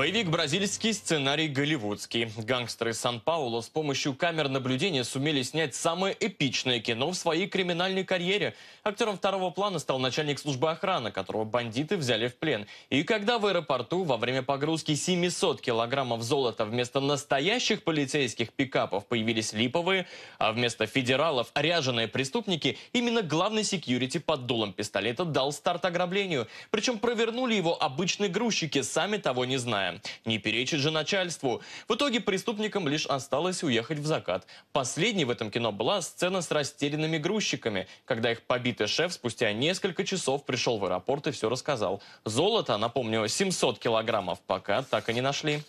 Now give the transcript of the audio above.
Боевик «Бразильский», сценарий голливудский. Гангстеры Сан-Пауло с помощью камер наблюдения сумели снять самое эпичное кино в своей криминальной карьере. Актером второго плана стал начальник службы охраны, которого бандиты взяли в плен. И когда в аэропорту во время погрузки 700 килограммов золота вместо настоящих полицейских пикапов появились липовые, а вместо федералов ряженые преступники, именно главный секьюрити под дулом пистолета дал старт ограблению. Причем провернули его обычные грузчики, сами того не зная главное – не перечит же начальству. В итоге преступникам лишь осталось уехать в закат. Последней в этом кино была сцена с растерянными грузчиками, когда их побитый шеф спустя несколько часов пришел в аэропорт и все рассказал. Золото, напомню, 700 килограммов пока так и не нашли.